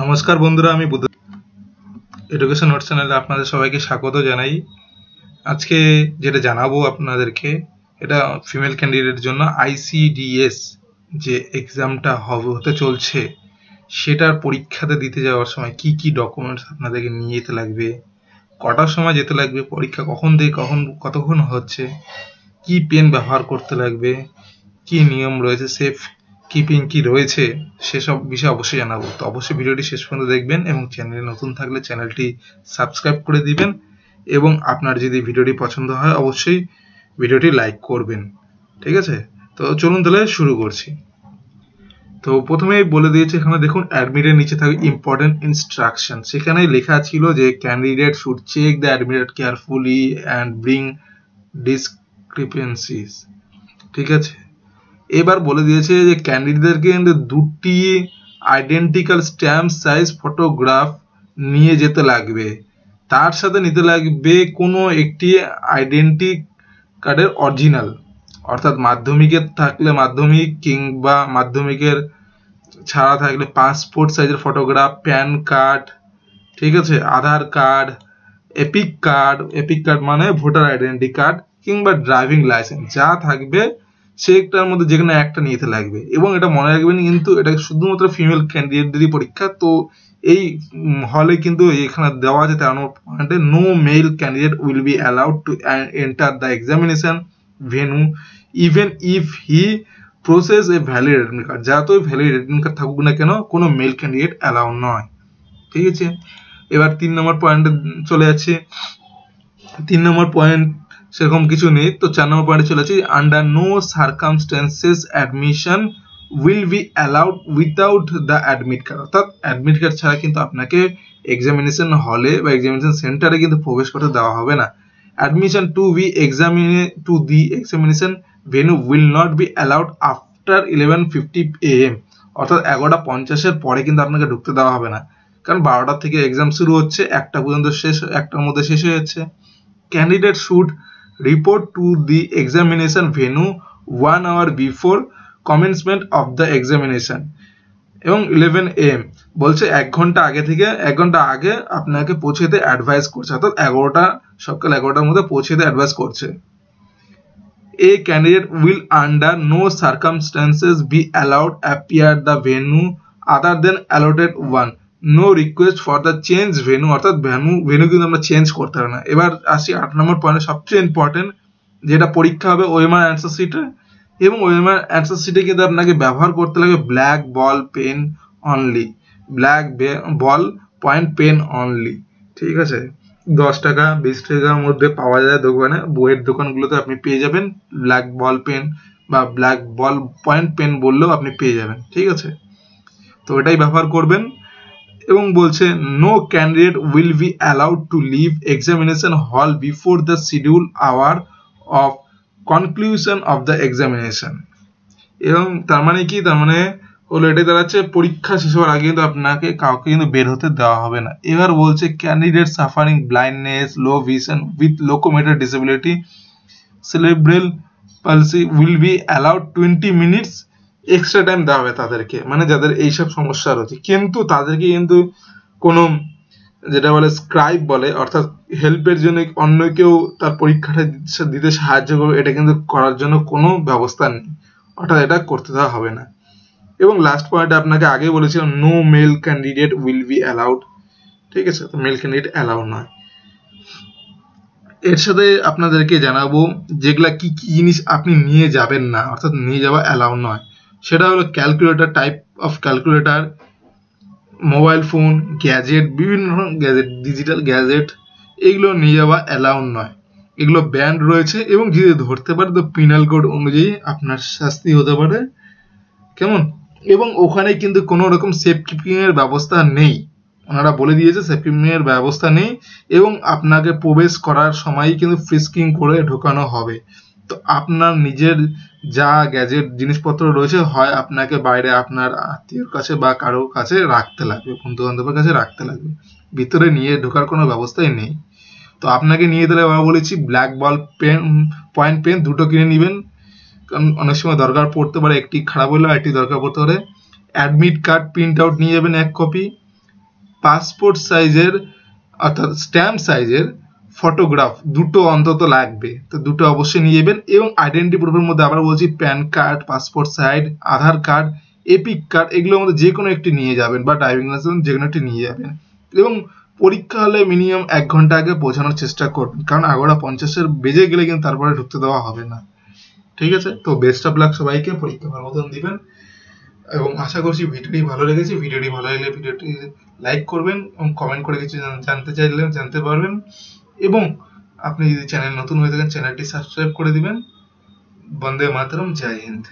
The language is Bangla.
নমস্কার বন্ধুরা আমি বুদ্ধ এডুকেশন নোট চ্যানেলে আপনাদের সবাইকে স্বাগত জানাই আজকে যেটা জানাবো আপনাদেরকে এটা ফিমেল ক্যান্ডিডেটের জন্য আইসিডিএস যে এক্সামটা হবে হতে চলছে সেটার পরীক্ষাতে দিতে যাওয়ার সময় কি কি ডকুমেন্টস আপনাদেরকে নিয়ে যেতে লাগবে কটার সময় যেতে লাগবে পরীক্ষা কখন থেকে কখন কতক্ষণ হচ্ছে কি পেন ব্যবহার করতে লাগবে কি নিয়ম রয়েছে সেফ কিপিং কি রয়েছে সেসব বিষয়ে অবশ্যই জানাবো তো অবশ্যই ভিডিওটি শেষ পর্যন্ত দেখবেন এবং চ্যানেলে নতুন থাকলে চ্যানেলটি সাবস্ক্রাইব করে দিবেন এবং আপনার যদি ভিডিওটি পছন্দ হয় অবশ্যই ভিডিওটি লাইক করবেন ঠিক আছে তো চলুন তাহলে শুরু করছি তো প্রথমেই বলে দিয়েছে এখানে দেখুন অ্যাডমিটের নিচে থাকে ইম্পর্টেন্ট ইনস্ট্রাকশন সেখানে লেখা ছিল যে candidate should check the admitted carefully and bring discrepancies ঠিক আছে এবার বলে দিয়েছে যে ক্যান্ডিডেটদেরকে দুটি আইডেন্টিক্যাল স্ট্যাম্প সাইজ ফটোগ্রাফ নিয়ে যেতে লাগবে তার সাথে নিতে লাগবে কোনো একটি আইডেন্টি কার্ডের অরিজিনাল অর্থাৎ মাধ্যমিকের থাকলে মাধ্যমিক কিংবা মাধ্যমিকের ছাড়া থাকলে পাসপোর্ট সাইজের ফটোগ্রাফ প্যান কার্ড ঠিক আছে Aadhaar card EPIC card EPIC card মানে ভোটার আইডেন্টি কার্ড কিংবা ড্রাইভিং লাইসেন্স যা থাকবে সেটার মধ্যে যে কোনো একটা নিতে লাগবে এবং এটা মনে রাখবেন কিন্তু এটা শুধুমাত্র ফিমেল ক্যান্ডিডেটদেরই পরীক্ষা তো এই হলে কিন্তু এখানে দেওয়া আছে তেরো নম্বর পয়েন্টে no male candidate will be allowed to enter the examination venue even if he possess a valid admit card যা তো ভ্যালিড এডমিট কার্ড থাকুক না কেন কোনো মেল ক্যান্ডিডেট অ্যালাউ নয় ঠিক আছে এবার তিন নম্বর পয়েন্টে চলে যাচ্ছে তিন নম্বর পয়েন্ট সেরকম কিছু নেই তো চার নম্বর পয়েন্টে চলে আসি under no circumstances admission will be allowed without the admit card অর্থাৎ অ্যাডমিট কার্ড ছাড়া কিন্তু আপনাকে এক্সামিনেশন হলে বা এক্সামিনেশন সেন্টারে কিন্তু প্রবেশ করতে দেওয়া হবে না admission to be examine to the examination venue will not be allowed after eleven fifty A M অর্থাৎ এগারোটা পঞ্চাশের পরে কিন্তু আপনাকে ঢুকতে দেওয়া হবে না কারণ বারোটা থেকে এক্সাম শুরু হচ্ছে একটা পর্যন্ত শেষ একটার মধ্যে শেষ হয়ে যাচ্ছে candidate should report to the examination venue one hour before commencement of the examination এবং ইলেভেন এম বলছে এক ঘন্টা আগে থেকে এক ঘন্টা আগে আপনাকে পৌঁছে দিতে অ্যাডভাইস করছে অর্থাৎ এগারোটা সকাল এগারোটার মধ্যে পৌঁছে দিতে অ্যাডভাইস করছে a candidate will under no circumstances be allowed appear the venue other than allotted one no request for the change venue অর্থাৎ ভেনু ভেনু কিন্তু আমরা চেঞ্জ করতে পারি না এবার আসি আট নম্বর পয়েন্ট সবচেয়ে ইম্পর্টেন্ট যেটা পরীক্ষা হবে ওএমআর অ্যান্সার সিটে এবং ওএমআর অ্যান্সার সিটে কিন্তু আপনাকে ব্যবহার করতে লাগবে black ball pen only black ball point pen only ঠিক আছে দশ টাকা বিশ টাকার মধ্যে পাওয়া যায় দোকানে বইয়ের দোকানগুলোতে আপনি পেয়ে যাবেন ব্ল্যাক বল পেন বা ব্ল্যাক বল পয়েন্ট পেন বললেও আপনি পেয়ে যাবেন ঠিক আছে তো এটাই ব্যবহার করবেন এবং বলছে no candidate will be allowed to leave examination hall before the schedule hour of conclusion of the examination এবং তার মানে কি তার মানে হলো এটাই দাঁড়াচ্ছে পরীক্ষা শেষ হওয়ার আগে কিন্তু আপনাকে কাউকে কিন্তু বের হতে দেওয়া হবে না এবার বলছে candidate suffering blindness low vision with locomotor disability cerebral palsy will be allowed twenty minutes extra time দেওয়া হবে তাদেরকে মানে যাদের এইসব সমস্যা রয়েছে কিন্তু তাদেরকে কিন্তু কোনো যেটা বলে স্ক্রাইব বলে অর্থাৎ হেল্পের জন্য অন্য কেউ তার পরীক্ষাটা দিতে সাহায্য করবে এটা কিন্তু করার জন্য কোনো ব্যবস্থা নেই অর্থাৎ এটা করতে দেওয়া হবে না এবং লাস্ট পয়েন্ট আপনাকে আগে বলেছিলাম no male candidate will be allowed ঠিক আছে তো মেল ক্যান্ডিডেট অ্যালাউড নয় এর সাথে আপনাদেরকে জানাবো যেগুলা কি কি জিনিস আপনি নিয়ে যাবেন না অর্থাৎ নিয়ে যাওয়া অ্যালাউ নয় সেটা হলো calculator type of calculator mobile phone gadget বিভিন্ন গ্যাজেট ডিজিটাল গ্যাজেট এগুলো নিয়ে যাওয়া অ্যালাউ নয় এগুলো ব্যান্ড রয়েছে এবং যদি ধরতে পারে তো পিনাল কোড অনুযায়ী আপনার শাস্তি হতে পারে কেমন এবং ওখানে কিন্তু কোনো রকম সেফ কিপিংয়ের ব্যবস্থা নেই ওনারা বলে দিয়েছে সেফ কিপিংয়ের ব্যবস্থা নেই এবং আপনাকে প্রবেশ করার সময়ই কিন্তু ফ্রিস্কিং করে ঢোকানো হবে তো আপনার নিজের যা গ্যাজেট জিনিসপত্র রয়েছে হয় আপনাকে বাইরে আপনার আত্মীয়র কাছে বা কারো কাছে রাখতে লাগবে বন্ধু বান্ধবের কাছে রাখতে লাগবে ভিতরে নিয়ে ঢোকার কোনো ব্যবস্থাই নেই তো আপনাকে নিয়ে দিলে আমরা বলেছি black ball pen point pen দুটো কিনে নেবেন কারণ অনেক সময় দরকার পড়তে পারে একটি খারাপ হলেও একটি দরকার পড়তে পারে অ্যাডমিট কার্ড প্রিন্ট আউট নিয়ে যাবেন এক কপি পাসপোর্ট সাইজের অর্থাৎ স্ট্যাম্প সাইজের ফটোগ্রাফ দুটো অন্তত লাগবে তো দুটো অবশ্যই নিয়ে যাবেন এবং আইডেন্টি প্রুফের মধ্যে আবার বলছি PAN card passport side Aadhaar card EPIC card এগুলোর মধ্যে যে কোনো একটি নিয়ে যাবেন বা ড্রাইভিং লাইসেন্স যে কোনো একটি নিয়ে যাবেন এবং পরীক্ষা হলে মিনিমাম এক ঘন্টা আগে পৌঁছানোর চেষ্টা করবেন কারণ আগোড়া পঞ্চাশের বেজে গেলে কিন্তু তারপরে ঢুকতে দেওয়া হবে না ঠিক আছে তো বেস্ট অফ লাক সবাইকে পরীক্ষা ভালো মতন দিবেন এবং আশা করছি ভিডিওটি ভালো লেগেছে ভিডিওটি ভালো লাগলে ভিডিওটি লাইক করবেন এবং কমেন্ট করে কিছু জানতে চাইলে জানতে পারবেন এবং আপনি যদি চ্যানেল নতুন হয়ে থাকেন চ্যানেলটি সাবস্ক্রাইব করে দিবেন বন্দে মাতরম জয় হিন্দ